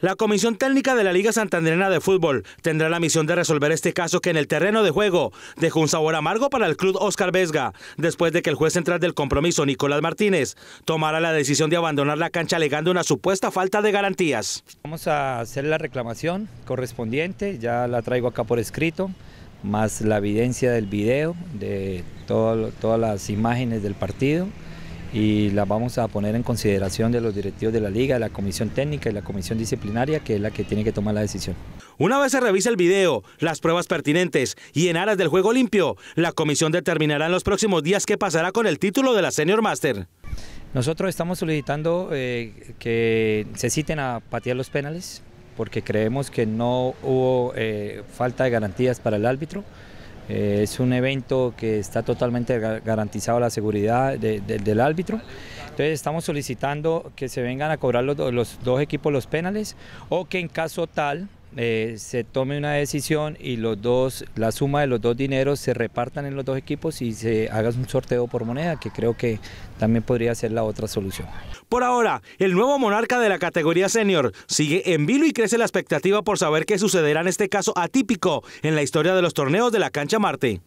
La Comisión Técnica de la Liga Santanderena de Fútbol tendrá la misión de resolver este caso que en el terreno de juego dejó un sabor amargo para el club Oscar Vesga, después de que el juez central del compromiso, Nicolás Martínez, tomara la decisión de abandonar la cancha alegando una supuesta falta de garantías. Vamos a hacer la reclamación correspondiente, ya la traigo acá por escrito, más la evidencia del video, de todas las imágenes del partido y la vamos a poner en consideración de los directivos de la liga, de la comisión técnica y la comisión disciplinaria, que es la que tiene que tomar la decisión. Una vez se revise el video, las pruebas pertinentes y en aras del juego limpio, la comisión determinará en los próximos días qué pasará con el título de la Senior Master. Nosotros estamos solicitando eh, que se citen a patear los penales porque creemos que no hubo eh, falta de garantías para el árbitro. Eh, es un evento que está totalmente garantizado la seguridad del árbitro. Entonces estamos solicitando que se vengan a cobrar los dos equipos los penales o que en caso tal eh, se tome una decisión y los dos, la suma de los dos dineros se repartan en los dos equipos y se haga un sorteo por moneda, que creo que también podría ser la otra solución. Por ahora, el nuevo monarca de la categoría senior sigue en vilo y crece la expectativa por saber qué sucederá en este caso atípico en la historia de los torneos de la cancha Marte.